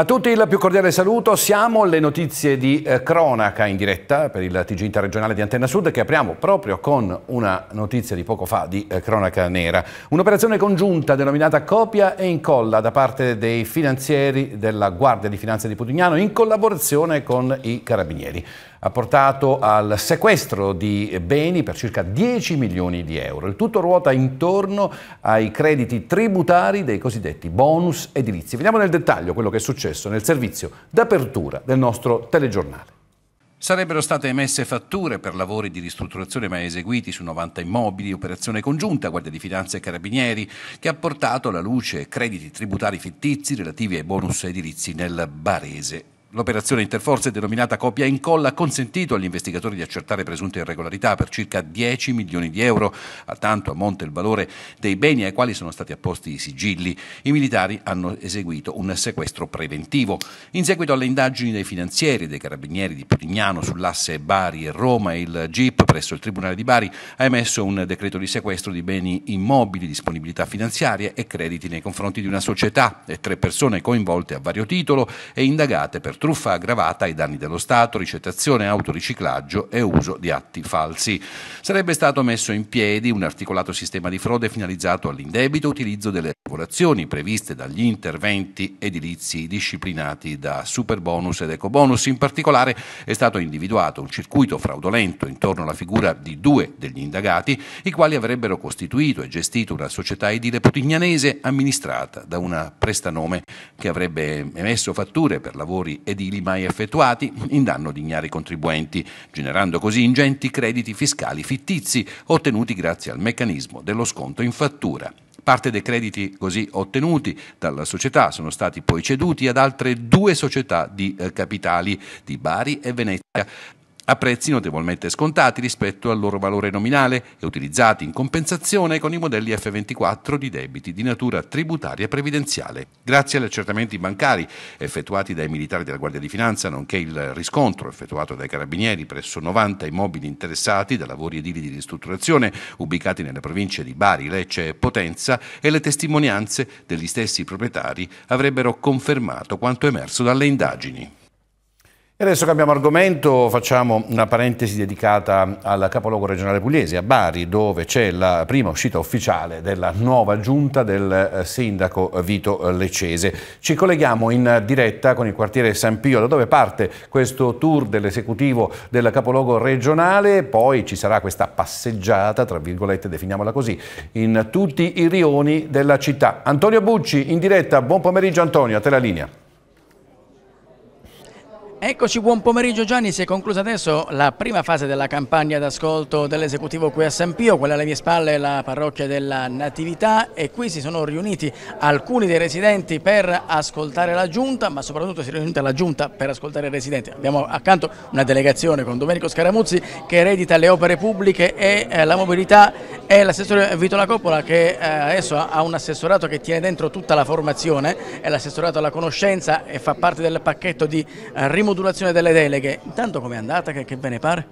A tutti il più cordiale saluto, siamo alle notizie di eh, cronaca in diretta per il TG interregionale di Antenna Sud che apriamo proprio con una notizia di poco fa di eh, cronaca nera. Un'operazione congiunta denominata copia e incolla da parte dei finanzieri della Guardia di Finanza di Putignano in collaborazione con i Carabinieri ha portato al sequestro di beni per circa 10 milioni di euro. Il tutto ruota intorno ai crediti tributari dei cosiddetti bonus edilizi. Vediamo nel dettaglio quello che è successo nel servizio d'apertura del nostro telegiornale. Sarebbero state emesse fatture per lavori di ristrutturazione mai eseguiti su 90 immobili, operazione congiunta Guardia di Finanza e Carabinieri, che ha portato alla luce crediti tributari fittizi relativi ai bonus edilizi nel Barese. L'operazione interforze denominata copia e incolla ha consentito agli investigatori di accertare presunte irregolarità per circa 10 milioni di euro, a tanto a monte il valore dei beni ai quali sono stati apposti i sigilli. I militari hanno eseguito un sequestro preventivo. In seguito alle indagini dei finanzieri e dei carabinieri di Pirignano sull'asse Bari e Roma, il GIP presso il Tribunale di Bari ha emesso un decreto di sequestro di beni immobili, disponibilità finanziarie e crediti nei confronti di una società e tre persone coinvolte a vario titolo e indagate per truffa aggravata ai danni dello Stato, ricettazione, autoriciclaggio e uso di atti falsi. Sarebbe stato messo in piedi un articolato sistema di frode finalizzato all'indebito utilizzo delle regolazioni previste dagli interventi edilizi disciplinati da Superbonus ed Ecobonus. In particolare è stato individuato un circuito fraudolento intorno alla figura di due degli indagati, i quali avrebbero costituito e gestito una società edile putignanese amministrata da una prestanome che avrebbe emesso fatture per lavori edili mai effettuati in danno di ignari contribuenti, generando così ingenti crediti fiscali fittizi ottenuti grazie al meccanismo dello sconto in fattura. Parte dei crediti così ottenuti dalla società sono stati poi ceduti ad altre due società di eh, capitali di Bari e Venezia a prezzi notevolmente scontati rispetto al loro valore nominale e utilizzati in compensazione con i modelli F24 di debiti di natura tributaria previdenziale. Grazie agli accertamenti bancari effettuati dai militari della Guardia di Finanza, nonché il riscontro effettuato dai carabinieri presso 90 immobili interessati da lavori edili di ristrutturazione ubicati nelle province di Bari, Lecce e Potenza e le testimonianze degli stessi proprietari avrebbero confermato quanto emerso dalle indagini. E adesso cambiamo argomento, facciamo una parentesi dedicata al capoluogo regionale pugliese, a Bari, dove c'è la prima uscita ufficiale della nuova giunta del eh, sindaco Vito Leccese. Ci colleghiamo in diretta con il quartiere San Pio, da dove parte questo tour dell'esecutivo del capoluogo regionale, poi ci sarà questa passeggiata, tra virgolette definiamola così, in tutti i rioni della città. Antonio Bucci in diretta, buon pomeriggio Antonio, a te la linea. Eccoci, buon pomeriggio Gianni, si è conclusa adesso la prima fase della campagna d'ascolto dell'esecutivo qui a San Pio, quella alle mie spalle è la parrocchia della Natività e qui si sono riuniti alcuni dei residenti per ascoltare la giunta, ma soprattutto si è riunita la giunta per ascoltare i residenti. Abbiamo accanto una delegazione con Domenico Scaramuzzi che eredita le opere pubbliche e eh, la mobilità e l'assessore Vito La Coppola che eh, adesso ha un assessorato che tiene dentro tutta la formazione, è l'assessorato alla conoscenza e fa parte del pacchetto di eh, rimozione rimodulazione delle deleghe, intanto com'è andata, che, che ve ne pare?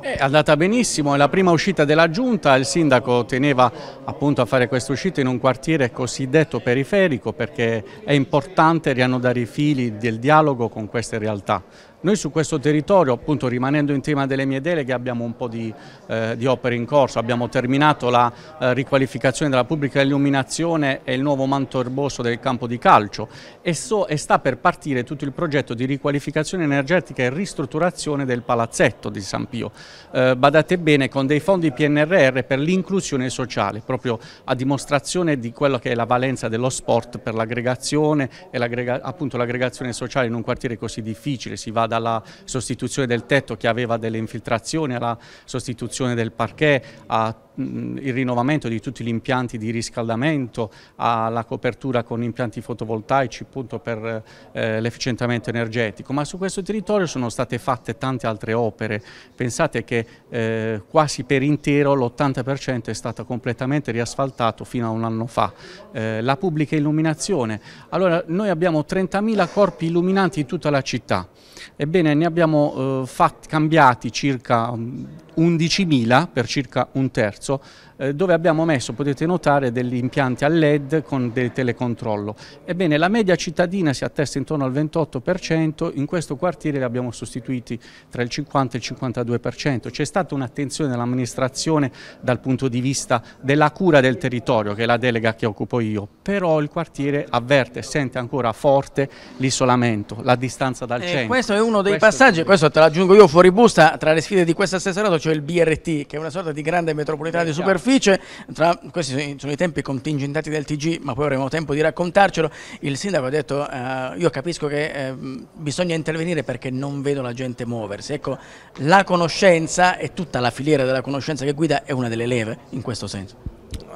È andata benissimo, è la prima uscita della giunta, il sindaco teneva appunto a fare questa uscita in un quartiere cosiddetto periferico perché è importante riannodare i fili del dialogo con queste realtà. Noi su questo territorio, appunto rimanendo in tema delle mie deleghe, abbiamo un po' di, eh, di opere in corso, abbiamo terminato la eh, riqualificazione della pubblica illuminazione e il nuovo manto erboso del campo di calcio e, so, e sta per partire tutto il progetto di riqualificazione energetica e ristrutturazione del palazzetto di San Pio. Eh, badate bene, con dei fondi PNRR per l'inclusione sociale, proprio a dimostrazione di quello che è la valenza dello sport per l'aggregazione e appunto l'aggregazione sociale in un quartiere così difficile, si va dalla sostituzione del tetto che aveva delle infiltrazioni alla sostituzione del parquet, a il rinnovamento di tutti gli impianti di riscaldamento, alla copertura con impianti fotovoltaici appunto per eh, l'efficientamento energetico, ma su questo territorio sono state fatte tante altre opere, pensate che eh, quasi per intero l'80% è stato completamente riasfaltato fino a un anno fa, eh, la pubblica illuminazione, allora noi abbiamo 30.000 corpi illuminanti in tutta la città, ebbene ne abbiamo eh, fat, cambiati circa mm, 11.000 per circa un terzo eh, dove abbiamo messo, potete notare, degli impianti a LED con del telecontrollo. Ebbene, la media cittadina si attesta intorno al 28%, in questo quartiere li abbiamo sostituiti tra il 50 e il 52%. C'è stata un'attenzione dell'amministrazione dal punto di vista della cura del territorio, che è la delega che occupo io, però il quartiere avverte e sente ancora forte l'isolamento, la distanza dal eh, centro. Questo è uno dei questo passaggi, è... questo te l'aggiungo io fuori busta, tra le sfide di questa stessa serata c'è cioè il BRT, che è una sorta di grande metropolitana di eh, superficie, superficie, tra, questi sono i tempi contingentati del TG, ma poi avremo tempo di raccontarcelo, il sindaco ha detto eh, io capisco che eh, bisogna intervenire perché non vedo la gente muoversi, ecco la conoscenza e tutta la filiera della conoscenza che guida è una delle leve in questo senso.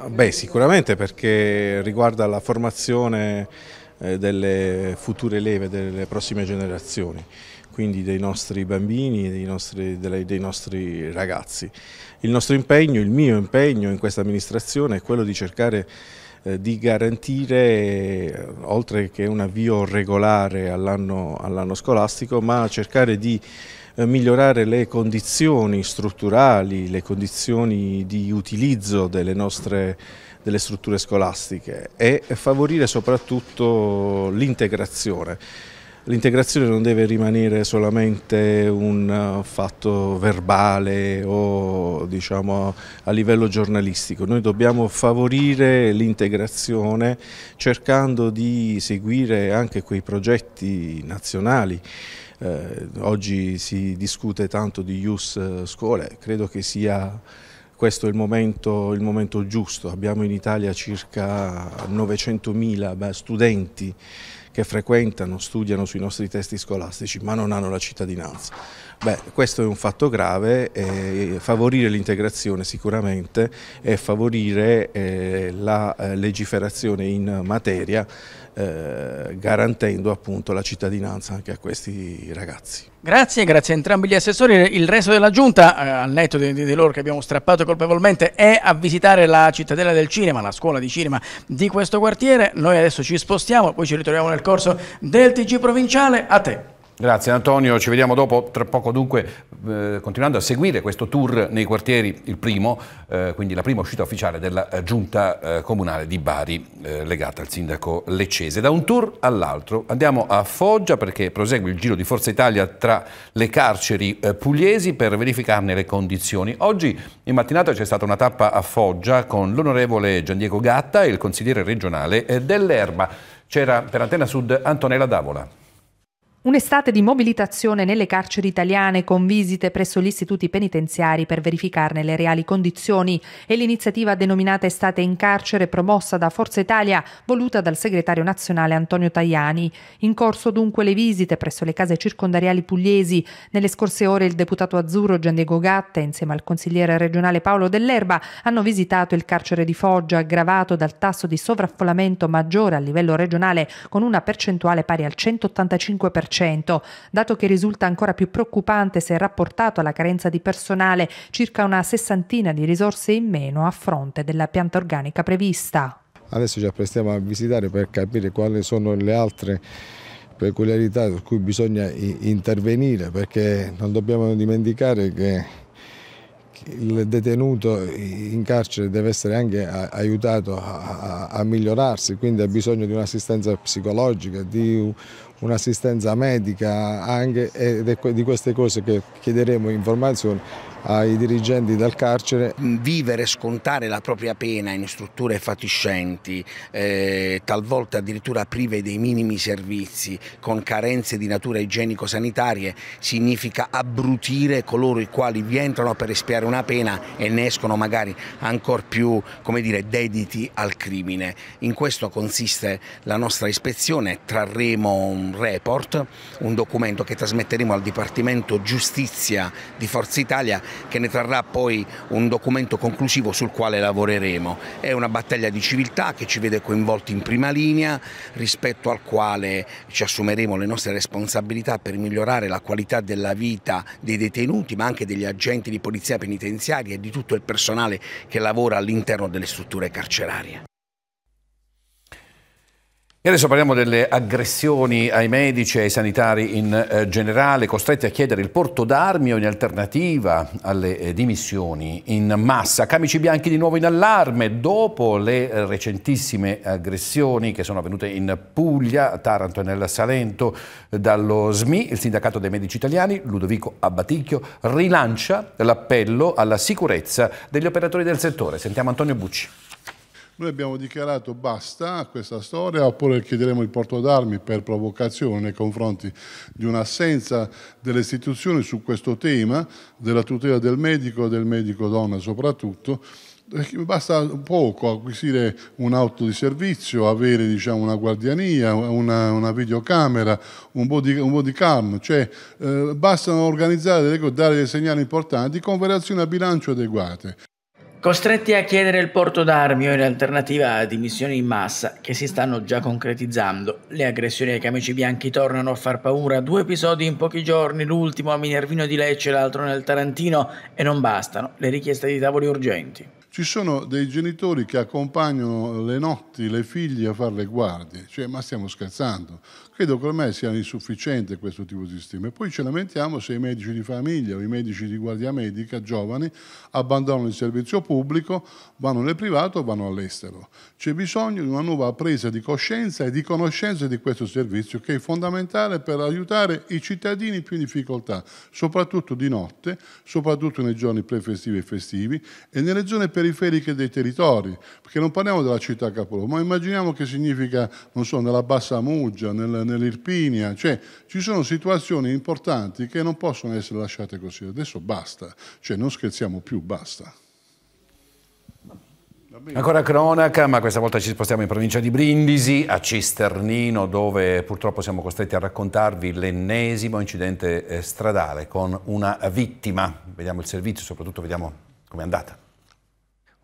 Beh, sicuramente perché riguarda la formazione eh, delle future leve delle prossime generazioni quindi dei nostri bambini, dei dei nostri ragazzi. Il nostro impegno, il mio impegno in questa amministrazione è quello di cercare eh, di garantire, eh, oltre che un avvio regolare all'anno all scolastico, ma cercare di eh, migliorare le condizioni strutturali, le condizioni di utilizzo delle nostre delle strutture scolastiche e favorire soprattutto l'integrazione l'integrazione non deve rimanere solamente un eh, fatto verbale o diciamo, a livello giornalistico, noi dobbiamo favorire l'integrazione cercando di seguire anche quei progetti nazionali eh, oggi si discute tanto di IUS scuole, credo che sia questo il momento, il momento giusto. Abbiamo in Italia circa 900.000 studenti che frequentano, studiano sui nostri testi scolastici ma non hanno la cittadinanza. Beh, questo è un fatto grave, eh, favorire l'integrazione sicuramente e favorire eh, la eh, legiferazione in materia eh, garantendo appunto la cittadinanza anche a questi ragazzi. Grazie, grazie a entrambi gli assessori. Il resto della giunta, eh, al netto di, di, loro che abbiamo strappato colpevolmente, è a visitare la cittadella del cinema, la scuola di cinema di questo quartiere. Noi adesso ci spostiamo, poi ci ritroviamo nel corso del TG provinciale. A te. Grazie Antonio, ci vediamo dopo, tra poco dunque, eh, continuando a seguire questo tour nei quartieri, il primo, eh, quindi la prima uscita ufficiale della eh, giunta eh, comunale di Bari eh, legata al sindaco Leccese. Da un tour all'altro andiamo a Foggia perché prosegue il giro di Forza Italia tra le carceri eh, pugliesi per verificarne le condizioni. Oggi in mattinata c'è stata una tappa a Foggia con l'onorevole Gian Diego Gatta e il consigliere regionale dell'Erba. C'era per Antena Sud Antonella Davola. Un'estate di mobilitazione nelle carceri italiane con visite presso gli istituti penitenziari per verificarne le reali condizioni e l'iniziativa denominata Estate in carcere promossa da Forza Italia voluta dal segretario nazionale Antonio Tajani. In corso dunque le visite presso le case circondariali pugliesi. Nelle scorse ore il deputato azzurro Gian Diego Gatte insieme al consigliere regionale Paolo Dell'Erba hanno visitato il carcere di Foggia aggravato dal tasso di sovraffollamento maggiore a livello regionale con una percentuale pari al 185%. 40%, dato che risulta ancora più preoccupante se rapportato alla carenza di personale, circa una sessantina di risorse in meno a fronte della pianta organica prevista. Adesso ci apprestiamo a visitare per capire quali sono le altre peculiarità su cui bisogna intervenire perché non dobbiamo dimenticare che il detenuto in carcere deve essere anche aiutato a, migliorarsi, quindi ha bisogno di un'assistenza psicologica, di un'assistenza medica anche, ed è di queste cose che chiederemo informazioni ai dirigenti dal carcere. Mm, vivere e scontare la propria pena in strutture fatiscenti, eh, talvolta addirittura prive dei minimi servizi, con carenze di natura igienico-sanitarie, significa abbrutire coloro i quali vi entrano per espiare una pena e ne escono magari ancor più come dire, dediti al crimine. In questo consiste la nostra ispezione, trarremo un report, un documento che trasmetteremo al Dipartimento Giustizia di Forza Italia che ne trarrà poi un documento conclusivo sul quale lavoreremo. È una battaglia di civiltà che ci vede coinvolti in prima linea, rispetto al quale ci assumeremo le nostre responsabilità per migliorare la qualità della vita dei detenuti, ma anche degli agenti di polizia penitenziaria e di tutto il personale che lavora all'interno delle strutture carcerarie. E adesso parliamo delle aggressioni ai medici e ai sanitari in eh, generale, costretti a chiedere il porto d'armi o in alternativa alle eh, dimissioni in massa. Camici bianchi di nuovo in allarme dopo le recentissime aggressioni che sono avvenute in Puglia, Taranto e nel Salento. Eh, dallo SMI, il sindacato dei medici italiani, Ludovico Abbaticchio, rilancia l'appello alla sicurezza degli operatori del settore. Sentiamo Antonio Bucci. Noi abbiamo dichiarato basta a questa storia oppure chiederemo il porto d'armi per provocazione nei confronti di un'assenza delle istituzioni su questo tema della tutela del medico, e del medico donna soprattutto, eh, basta poco acquisire un'auto di servizio, avere diciamo, una guardiania, una, una videocamera, un, body, un bodycam, cioè eh, bastano organizzare delle, dare dei segnali importanti con variazioni a bilancio adeguate. Costretti a chiedere il porto d'armi o in alternativa a dimissioni in massa che si stanno già concretizzando, le aggressioni ai camici bianchi tornano a far paura, due episodi in pochi giorni, l'ultimo a Minervino di Lecce, l'altro nel Tarantino e non bastano le richieste di tavoli urgenti. Ci sono dei genitori che accompagnano le notti le figlie a fare le guardie, cioè ma stiamo scherzando, Credo che ormai sia insufficiente questo tipo di sistema. E poi ce lamentiamo se i medici di famiglia o i medici di guardia medica giovani abbandonano il servizio pubblico, vanno nel privato o vanno all'estero. C'è bisogno di una nuova presa di coscienza e di conoscenza di questo servizio che è fondamentale per aiutare i cittadini più in difficoltà, soprattutto di notte, soprattutto nei giorni prefestivi e festivi e nelle zone periferiche dei territori, perché non parliamo della città capoluogo, ma immaginiamo che significa, non so, nella Bassa Muggia, nel nell'Irpinia, cioè ci sono situazioni importanti che non possono essere lasciate così. Adesso basta, cioè non scherziamo più, basta. Ancora cronaca, ma questa volta ci spostiamo in provincia di Brindisi, a Cisternino, dove purtroppo siamo costretti a raccontarvi l'ennesimo incidente eh, stradale con una vittima. Vediamo il servizio, soprattutto vediamo com'è andata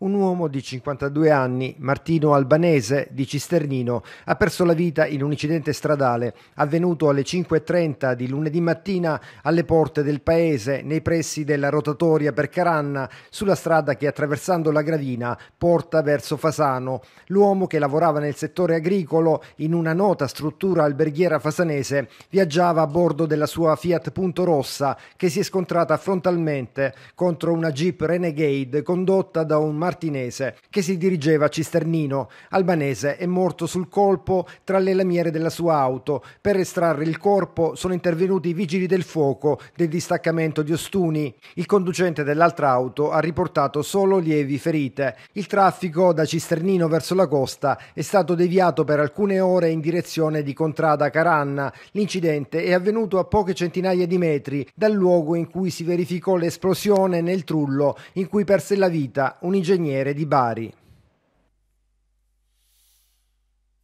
un uomo di 52 anni, Martino Albanese, di Cisternino, ha perso la vita in un incidente stradale avvenuto alle 5.30 di lunedì mattina alle porte del paese, nei pressi della rotatoria per Caranna, sulla strada che attraversando la Gravina porta verso Fasano. L'uomo che lavorava nel settore agricolo in una nota struttura alberghiera fasanese viaggiava a bordo della sua Fiat Punto Rossa che si è scontrata frontalmente contro una Jeep Renegade condotta da un martino martinese, che si dirigeva a Cisternino. Albanese è morto sul colpo tra le lamiere della sua auto. Per estrarre il corpo sono intervenuti i vigili del fuoco del distaccamento di Ostuni. Il conducente dell'altra auto ha riportato solo lievi ferite. Il traffico da Cisternino verso la costa è stato deviato per alcune ore in direzione di Contrada Caranna. L'incidente è avvenuto a poche centinaia di metri dal luogo in cui si verificò l'esplosione nel trullo in cui perse la vita un ingegnere ingegnere di Bari.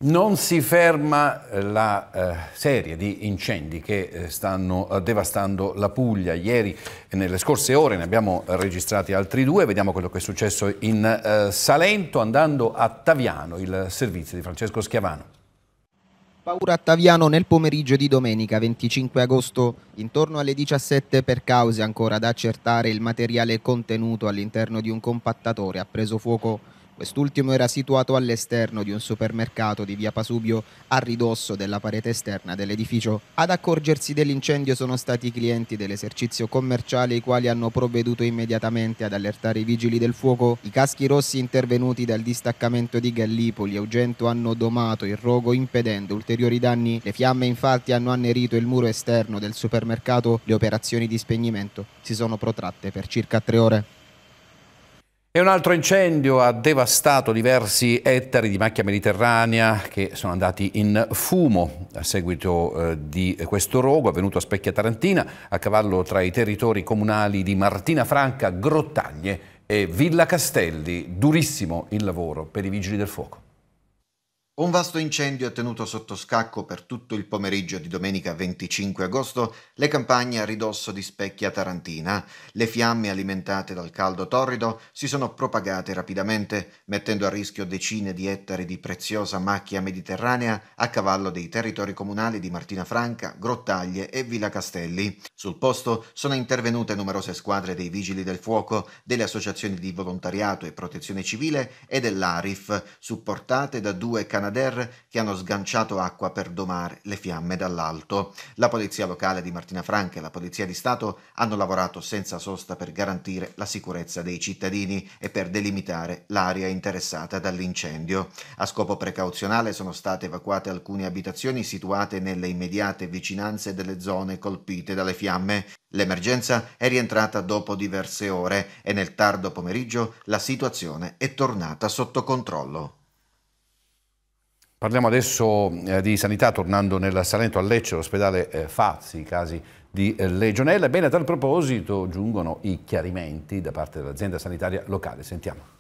Non si ferma la eh, serie di incendi che eh, stanno eh, devastando la Puglia. Ieri e nelle scorse ore ne abbiamo registrati altri due. Vediamo quello che è successo in eh, Salento andando a Taviano, il servizio di Francesco Schiavano. Paura Attaviano nel pomeriggio di domenica 25 agosto intorno alle 17 per cause ancora da accertare il materiale contenuto all'interno di un compattatore ha preso fuoco Quest'ultimo era situato all'esterno di un supermercato di via Pasubio a ridosso della parete esterna dell'edificio. Ad accorgersi dell'incendio sono stati i clienti dell'esercizio commerciale i quali hanno provveduto immediatamente ad allertare i vigili del fuoco. I caschi rossi intervenuti dal distaccamento di Gallipoli e Ugento hanno domato il rogo impedendo ulteriori danni. Le fiamme infatti hanno annerito il muro esterno del supermercato. Le operazioni di spegnimento si sono protratte per circa tre ore. E un altro incendio ha devastato diversi ettari di macchia mediterranea che sono andati in fumo a seguito eh, di questo rogo avvenuto a Specchia Tarantina, a cavallo tra i territori comunali di Martina Franca, Grottagne e Villa Castelli. Durissimo il lavoro per i vigili del fuoco. Un vasto incendio ha tenuto sotto scacco per tutto il pomeriggio di domenica 25 agosto le campagne a ridosso di Specchia Tarantina. Le fiamme alimentate dal caldo torrido si sono propagate rapidamente, mettendo a rischio decine di ettari di preziosa macchia mediterranea a cavallo dei territori comunali di Martina Franca, Grottaglie e Villa Castelli. Sul posto sono intervenute numerose squadre dei vigili del fuoco, delle associazioni di volontariato e protezione civile e dell'ARIF, supportate da due canali Canadair che hanno sganciato acqua per domare le fiamme dall'alto. La polizia locale di Martina Franca e la polizia di Stato hanno lavorato senza sosta per garantire la sicurezza dei cittadini e per delimitare l'area interessata dall'incendio. A scopo precauzionale sono state evacuate alcune abitazioni situate nelle immediate vicinanze delle zone colpite dalle fiamme. L'emergenza è rientrata dopo diverse ore e nel tardo pomeriggio la situazione è tornata sotto controllo. Parliamo adesso eh, di sanità, tornando nel Salento a Lecce, l'ospedale eh, Fazzi, i casi di eh, legionella. Bene, a tal proposito giungono i chiarimenti da parte dell'azienda sanitaria locale. Sentiamo.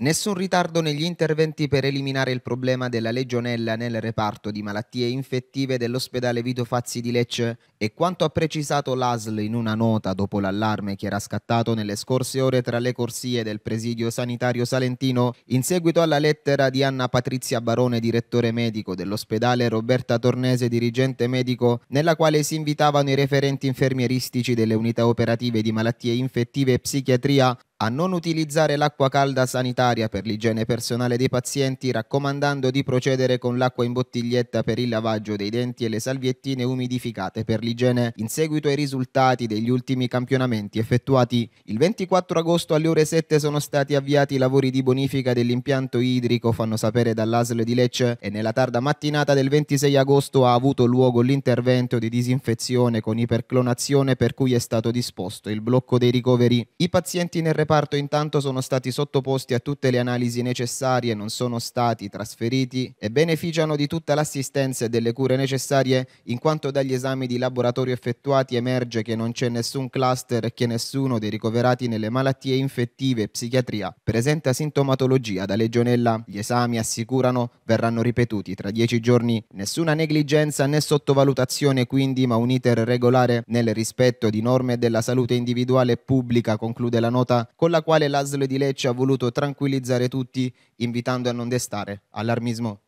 Nessun ritardo negli interventi per eliminare il problema della legionella nel reparto di malattie infettive dell'ospedale Vito Fazzi di Lecce e quanto ha precisato l'ASL in una nota dopo l'allarme che era scattato nelle scorse ore tra le corsie del presidio sanitario salentino in seguito alla lettera di Anna Patrizia Barone, direttore medico dell'ospedale Roberta Tornese, dirigente medico, nella quale si invitavano i referenti infermieristici delle unità operative di malattie infettive e psichiatria a non utilizzare l'acqua calda sanitaria per l'igiene personale dei pazienti, raccomandando di procedere con l'acqua in bottiglietta per il lavaggio dei denti e le salviettine umidificate per l'igiene. In seguito ai risultati degli ultimi campionamenti effettuati il 24 agosto alle ore 7 sono stati avviati i lavori di bonifica dell'impianto idrico, fanno sapere dall'ASL di Lecce, e nella tarda mattinata del 26 agosto ha avuto luogo l'intervento di disinfezione con iperclonazione per cui è stato disposto il blocco dei ricoveri. I pazienti nel reparto reparto intanto sono stati sottoposti a tutte le analisi necessarie, non sono stati trasferiti e beneficiano di tutta l'assistenza e delle cure necessarie in quanto dagli esami di laboratorio effettuati emerge che non c'è nessun cluster e che nessuno dei ricoverati nelle malattie infettive e psichiatria presenta sintomatologia da legionella. Gli esami, assicurano, verranno ripetuti tra dieci giorni. Nessuna negligenza né sottovalutazione quindi, ma un iter regolare nel rispetto di norme della salute individuale e pubblica, conclude la nota con la quale l'Aslo di Lecce ha voluto tranquillizzare tutti invitando a non destare allarmismo.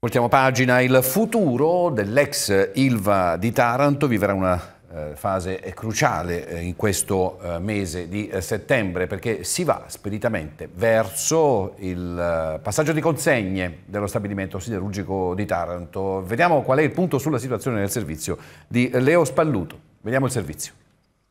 Voltiamo pagina, il futuro dell'ex Ilva di Taranto vivrà una eh, fase eh, cruciale eh, in questo mese di settembre perché si va speditamente verso il passaggio di consegne dello stabilimento siderurgico di Taranto. Vediamo qual è il punto sulla situazione del servizio di Leo Spalluto. Vediamo il servizio.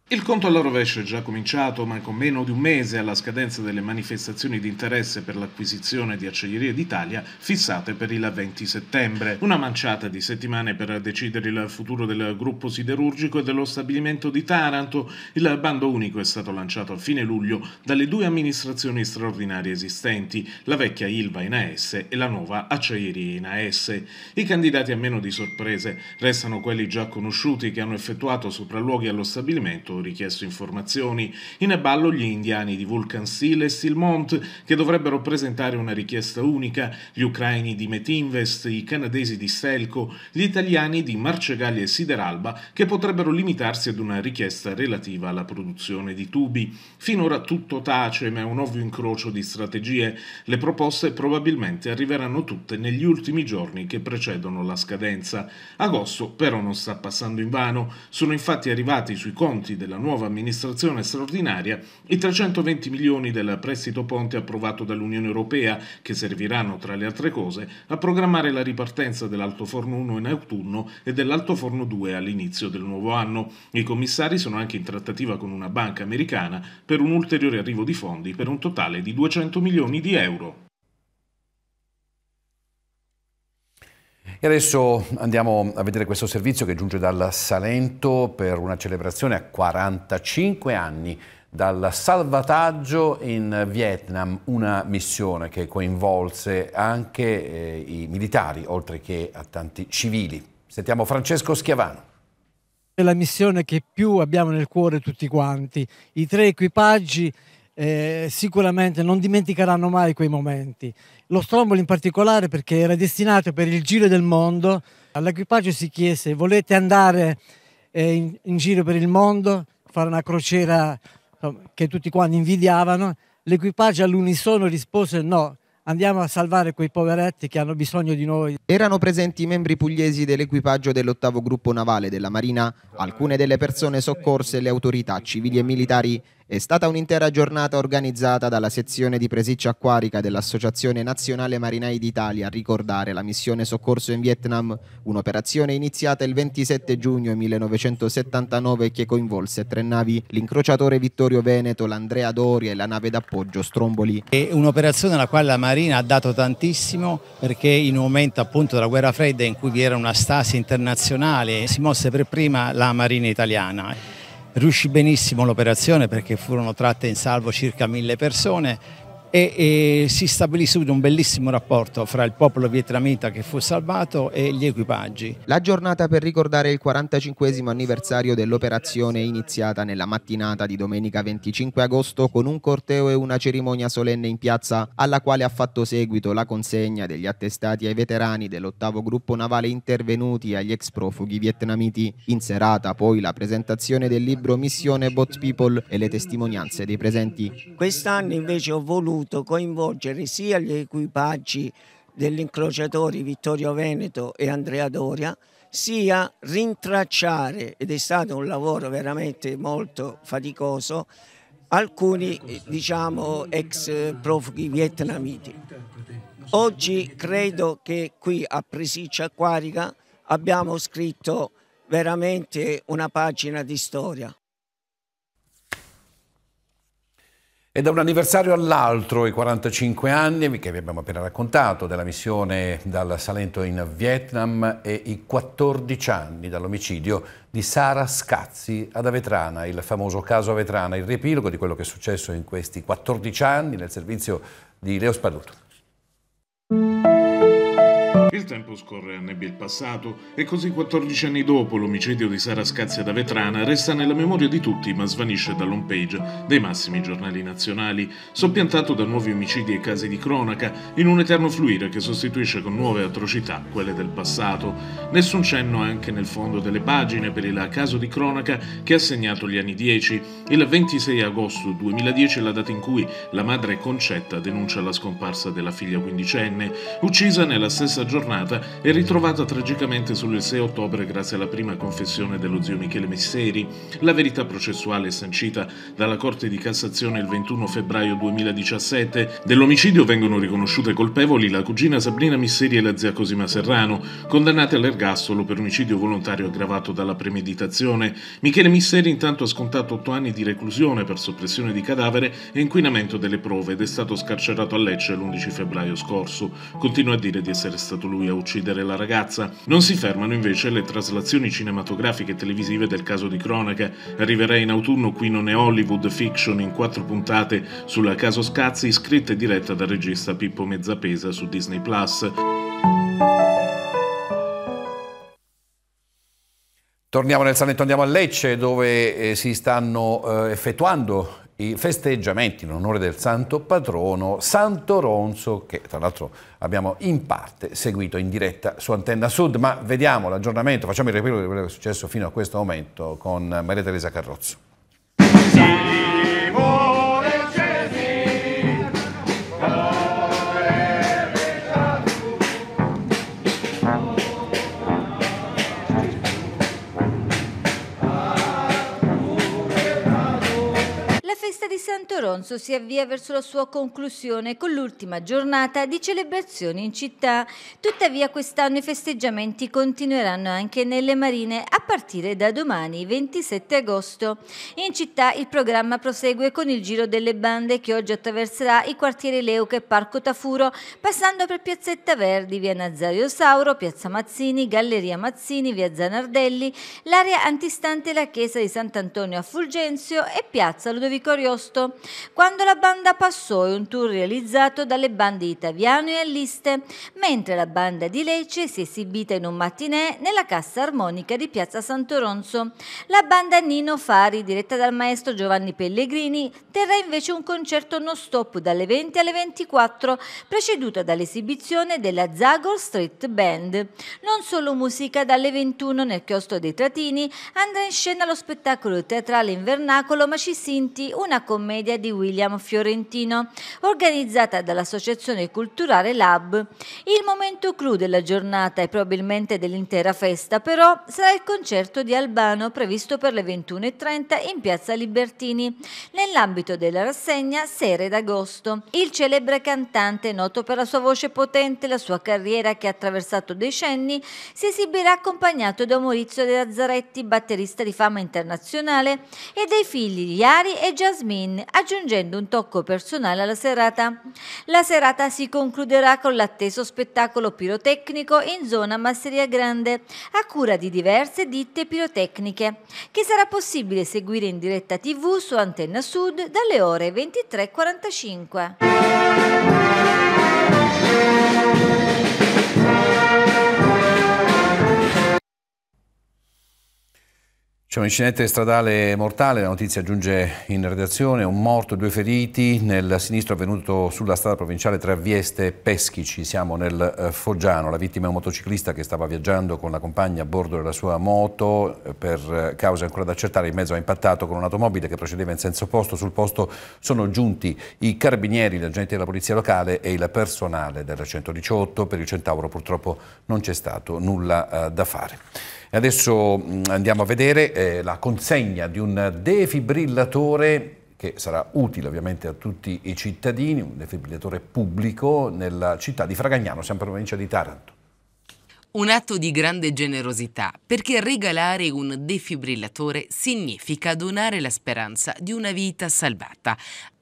Il conto alla rovescia è già cominciato, ma con meno di un mese alla scadenza delle manifestazioni di interesse per l'acquisizione di Acciaierie d'Italia fissate per il 20 settembre. Una manciata di settimane per decidere il futuro del gruppo siderurgico e dello stabilimento di Taranto. Il bando unico è stato lanciato a fine luglio dalle due amministrazioni straordinarie esistenti, la vecchia Ilva in AS e la nuova Acciaierie in AS. I candidati a meno di sorprese restano quelli già conosciuti che hanno effettuato sopralluoghi allo stabilimento richiesto informazioni. In abballo gli indiani di Vulcan Steel e Silmont che dovrebbero presentare una richiesta unica, gli ucraini di Metinvest, i canadesi di Stelco, gli italiani di Marcegaglia e Sideralba che potrebbero limitarsi ad una richiesta relativa alla produzione di tubi. Finora tutto tace, ma è un ovvio incrocio di strategie. Le proposte probabilmente arriveranno tutte negli ultimi giorni che precedono la scadenza. Agosto però non sta passando in vano, sono infatti arrivati sui conti del della nuova amministrazione straordinaria i 320 milioni del prestito ponte approvato dall'Unione Europea, che serviranno, tra le altre cose, a programmare la ripartenza dell'Altoforno 1 in autunno e dell'Altoforno 2 all'inizio del nuovo anno. I commissari sono anche in trattativa con una banca americana per un ulteriore arrivo di fondi per un totale di 200 milioni di euro. E adesso andiamo a vedere questo servizio che giunge dal Salento per una celebrazione a 45 anni dal salvataggio in Vietnam, una missione che coinvolse anche eh, i militari, oltre che a tanti civili. Sentiamo Francesco Schiavano. È la missione che più abbiamo nel cuore tutti quanti. I tre equipaggi eh, sicuramente non dimenticheranno mai quei momenti. Lo strombolo in particolare perché era destinato per il giro del mondo, all'equipaggio si chiese volete andare eh, in, in, giro per il mondo, fare una crociera che tutti quanti invidiavano, l'equipaggio all'unisono rispose no, andiamo a salvare quei poveretti che hanno bisogno di noi. Erano presenti i membri pugliesi dell'equipaggio dell'ottavo gruppo navale della Marina, alcune delle persone soccorse e le autorità civili e militari è stata un'intera giornata organizzata dalla sezione di presiccia acquarica dell'Associazione Nazionale Marinai d'Italia a ricordare la missione soccorso in Vietnam, un'operazione iniziata il 27 giugno 1979 che coinvolse tre navi, l'incrociatore Vittorio Veneto, l'Andrea Doria e la nave d'appoggio Stromboli. È un'operazione alla quale la Marina ha dato tantissimo perché in un momento appunto della guerra fredda in cui vi era una stasi internazionale si mosse per prima la Marina italiana. Riuscì benissimo l'operazione perché furono tratte in salvo circa mille persone e, e, si stabilì subito un bellissimo rapporto fra il popolo vietnamita che fu salvato e gli equipaggi. La giornata per ricordare il 45 anniversario dell'operazione è iniziata nella mattinata di domenica 25 agosto con un corteo e una cerimonia solenne in piazza alla quale ha fatto seguito la consegna degli attestati ai veterani dell'ottavo gruppo navale intervenuti agli ex profughi vietnamiti. In serata poi la presentazione del libro Missione Bot People e le testimonianze dei presenti. Quest'anno invece ho voluto dovuto coinvolgere sia gli equipaggi degli incrociatori Vittorio Veneto e Andrea Doria, sia rintracciare, ed è stato un lavoro veramente molto faticoso, alcuni diciamo, ex profughi vietnamiti. Oggi credo che qui a Presiccia Quarica abbiamo scritto veramente una pagina di storia. E da un anniversario all'altro, i 45 anni che vi abbiamo appena raccontato, della missione dal Salento in Vietnam e i 14 anni dall'omicidio di Sara Scazzi ad Avetrana, il famoso caso Avetrana, il riepilogo di quello che è successo in questi 14 anni nel servizio di Leo Spaduto. Il tempo scorre, a nebbia il passato, e così 14 anni dopo l'omicidio di Sara Scazia da Vetrana resta nella memoria di tutti ma svanisce dall'home page dei massimi giornali nazionali, soppiantato da nuovi omicidi e casi di cronaca, in un eterno fluire che sostituisce con nuove atrocità quelle del passato. Nessun cenno anche nel fondo delle pagine per il caso di cronaca che ha segnato gli anni 10. Il 26 agosto 2010 è la data in cui la madre Concetta denuncia la scomparsa della figlia quindicenne, uccisa nella stessa giornata tornata e ritrovata tragicamente sul 6 ottobre grazie alla prima confessione dello zio Michele Messeri. La verità processuale sancita dalla Corte di Cassazione il 21 febbraio 2017. Dell'omicidio vengono riconosciute colpevoli la cugina Sabrina Misseri e la zia Cosima Serrano, condannate all'ergastolo per omicidio volontario aggravato dalla premeditazione. Michele Misseri intanto ha scontato 8 anni di reclusione per soppressione di cadavere e inquinamento delle prove ed è stato scarcerato a Lecce l'11 febbraio scorso. Continua a dire di essere stato lui lui a uccidere la ragazza. Non si fermano invece le traslazioni cinematografiche e televisive del caso di cronaca. Arriverà in autunno qui non è Hollywood Fiction in quattro puntate sulla caso Scazzi, scritta e diretta dal regista Pippo Mezzapesa su Disney Plus. Torniamo nel Salento, andiamo a Lecce dove eh, si stanno eh, effettuando i festeggiamenti in onore del santo patrono Santo Ronzo, che tra l'altro abbiamo in parte seguito in diretta su Antenna Sud, ma vediamo l'aggiornamento, facciamo il repiro di quello che è successo fino a questo momento con Maria Teresa Carrozzo. di Ronzo si avvia verso la sua conclusione con l'ultima giornata di celebrazioni in città. Tuttavia quest'anno i festeggiamenti continueranno anche nelle marine a partire da domani 27 agosto. In città il programma prosegue con il giro delle bande che oggi attraverserà i quartieri Leuca e Parco Tafuro passando per Piazzetta Verdi, via Nazario Sauro, Piazza Mazzini, Galleria Mazzini, via Zanardelli, l'area antistante la chiesa di Sant'Antonio a Fulgenzio e piazza Ludovico Riosso agosto, quando la banda passò in un tour realizzato dalle bande italiane e alliste, mentre la banda di Lecce si è esibita in un mattinè nella Cassa Armonica di Piazza Santoronzo. La banda Nino Fari, diretta dal maestro Giovanni Pellegrini, terrà invece un concerto non stop dalle 20 alle 24, preceduta dall'esibizione della Zagor Street Band. Non solo musica, dalle 21 nel chiostro dei Tratini andrà in scena lo spettacolo teatrale in vernacolo Macisinti, una cosa commedia di William Fiorentino, organizzata dall'Associazione Culturale Lab. Il momento clou della giornata e probabilmente dell'intera festa, però, sarà il concerto di Albano previsto per le 21.30 in Piazza Libertini, nell'ambito della rassegna Sere d'agosto. Il celebre cantante, noto per la sua voce potente e la sua carriera che ha attraversato decenni, si esibirà accompagnato da Maurizio De Lazzaretti, batterista di fama internazionale, e dai figli Iari e Jasmine Halloween, aggiungendo un tocco personale alla serata. La serata si concluderà con l'atteso spettacolo pirotecnico in zona Masseria Grande, a cura di diverse ditte pirotecniche, che sarà possibile seguire in diretta TV su Antenna Sud dalle ore 23.45. C'è un incidente stradale mortale, la notizia giunge in redazione, un morto, due feriti nel sinistro avvenuto sulla strada provinciale tra Vieste e Peschici, siamo nel eh, Foggiano, la vittima è un motociclista che stava viaggiando con la compagna a bordo della sua moto, eh, per cause ancora da accertare in mezzo ha impattato con un'automobile che procedeva in senso opposto, sul posto sono giunti i carabinieri, gli agenti della polizia locale e il personale della 118, per il Centauro purtroppo non c'è stato nulla eh, da fare. E adesso mm, andiamo a vedere eh, la consegna di un defibrillatore che sarà utile ovviamente a tutti i cittadini, un defibrillatore pubblico nella città di Fragagnano, sempre provincia di Taranto. Un atto di grande generosità, perché regalare un defibrillatore significa donare la speranza di una vita salvata,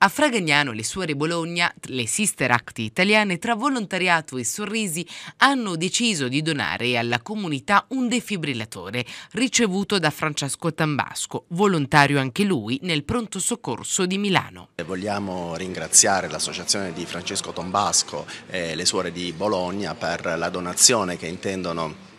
a Fragagnano le suore Bologna, le Sister Act italiane, tra volontariato e sorrisi, hanno deciso di donare alla comunità un defibrillatore ricevuto da Francesco Tambasco, volontario anche lui nel pronto soccorso di Milano. Eh, vogliamo ringraziare l'associazione di Francesco Tambasco e le suore di Bologna per la donazione che intendono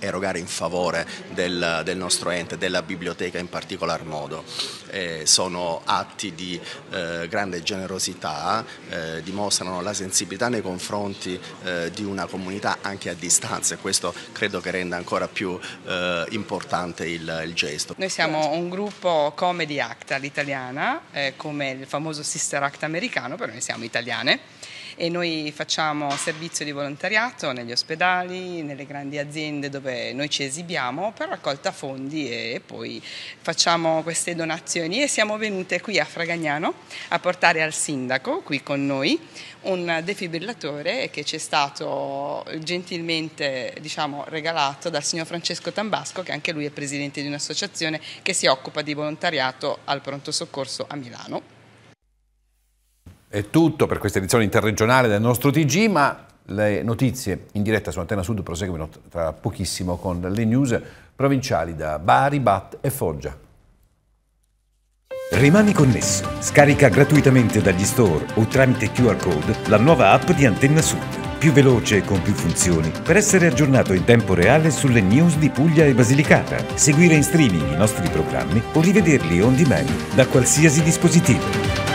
erogare in favore del, del nostro ente, della biblioteca in particolar modo. Eh, sono atti di eh, grande generosità, eh, dimostrano la sensibilità nei confronti eh, di una comunità anche a distanza e questo credo che renda ancora più eh, importante il, il, gesto. Noi siamo un gruppo comedy act all'italiana, eh, come il famoso sister act americano, però noi siamo italiane e noi facciamo servizio di volontariato negli ospedali, nelle grandi aziende dove noi ci esibiamo per raccolta fondi e poi facciamo queste donazioni e siamo venute qui a Fragagnano a portare al sindaco qui con noi un defibrillatore che ci è stato gentilmente diciamo, regalato dal signor Francesco Tambasco che anche lui è presidente di un'associazione che si occupa di volontariato al pronto soccorso a Milano. È tutto per questa edizione interregionale del nostro TG, ma le notizie in diretta su Antena Sud proseguono tra pochissimo con le news provinciali da Bari, Bat e Foggia. Rimani connesso. Scarica gratuitamente dagli store o tramite QR code la nuova app di Antenna Sud. Più veloce e con più funzioni per essere aggiornato in tempo reale sulle news di Puglia e Basilicata, seguire in streaming i nostri programmi o rivederli on demand da qualsiasi dispositivo.